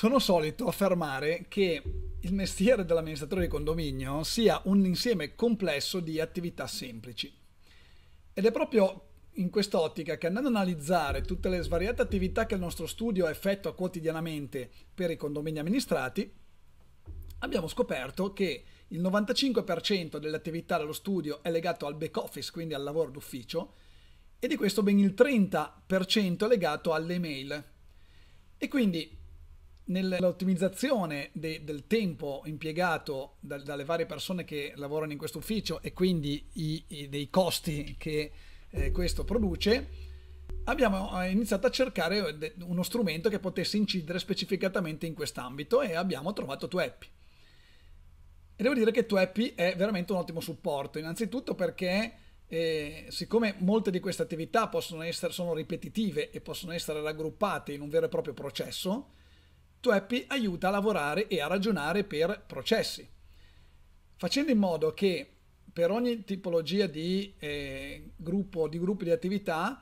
sono solito affermare che il mestiere dell'amministratore di condominio sia un insieme complesso di attività semplici. Ed è proprio in quest'ottica che andando ad analizzare tutte le svariate attività che il nostro studio effettua quotidianamente per i condomini amministrati, abbiamo scoperto che il 95% delle attività dello studio è legato al back office, quindi al lavoro d'ufficio, e di questo ben il 30% è legato alle mail. E quindi nell'ottimizzazione de, del tempo impiegato da, dalle varie persone che lavorano in questo ufficio e quindi i, i, dei costi che eh, questo produce, abbiamo eh, iniziato a cercare eh, uno strumento che potesse incidere specificatamente in quest'ambito e abbiamo trovato Twappy. E devo dire che Twappy è veramente un ottimo supporto, innanzitutto perché eh, siccome molte di queste attività possono essere, sono ripetitive e possono essere raggruppate in un vero e proprio processo, Toeppi aiuta a lavorare e a ragionare per processi, facendo in modo che per ogni tipologia di eh, gruppo, di gruppi di attività,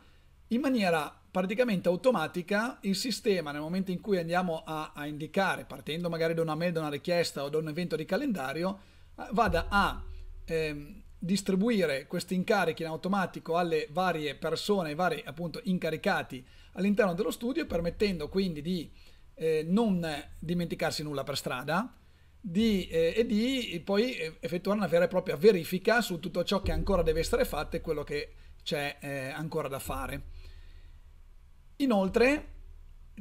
in maniera praticamente automatica, il sistema nel momento in cui andiamo a, a indicare, partendo magari da una mail, da una richiesta o da un evento di calendario, eh, vada a eh, distribuire questi incarichi in automatico alle varie persone, ai vari appunto incaricati all'interno dello studio, permettendo quindi di eh, non dimenticarsi nulla per strada di, eh, e di eh, poi eh, effettuare una vera e propria verifica su tutto ciò che ancora deve essere fatto e quello che c'è eh, ancora da fare. Inoltre,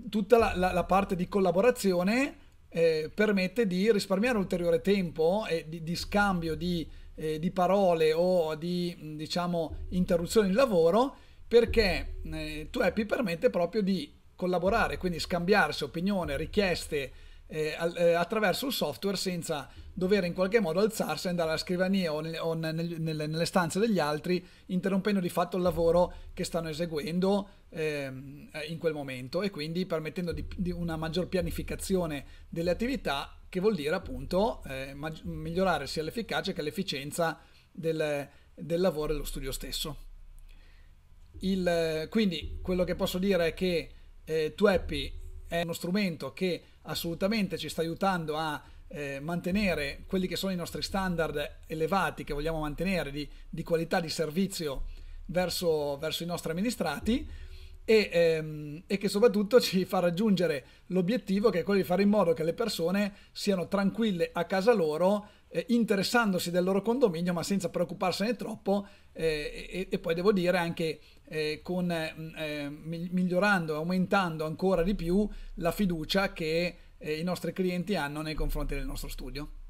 tutta la, la, la parte di collaborazione eh, permette di risparmiare ulteriore tempo e di, di scambio di, di, parole o di diciamo, interruzioni di lavoro perché eh, TwoApp permette proprio di collaborare, quindi scambiarsi opinioni, richieste eh, eh, attraverso il software senza dover in qualche modo alzarsi e andare alla scrivania o, nel, o nel, nelle, nelle, stanze degli altri, interrompendo di fatto il lavoro che stanno eseguendo eh, in quel momento e quindi permettendo di, di una maggior pianificazione delle attività che vuol dire appunto eh, mag- migliorare sia l'efficacia che l'efficienza del, del lavoro dello studio stesso. Il, quindi quello che posso dire è che eh, Tueppi è uno strumento che assolutamente ci sta aiutando a eh, mantenere quelli che sono i nostri standard elevati che vogliamo mantenere di, di qualità di servizio verso, verso i nostri amministrati e, ehm, e, che soprattutto ci fa raggiungere l'obiettivo che è quello di fare in modo che le persone siano tranquille a casa loro, eh, interessandosi del loro condominio ma senza preoccuparsene troppo eh, e, e, poi devo dire anche eh, con, eh, migliorando e aumentando ancora di più la fiducia che eh, i nostri clienti hanno nei confronti del nostro studio.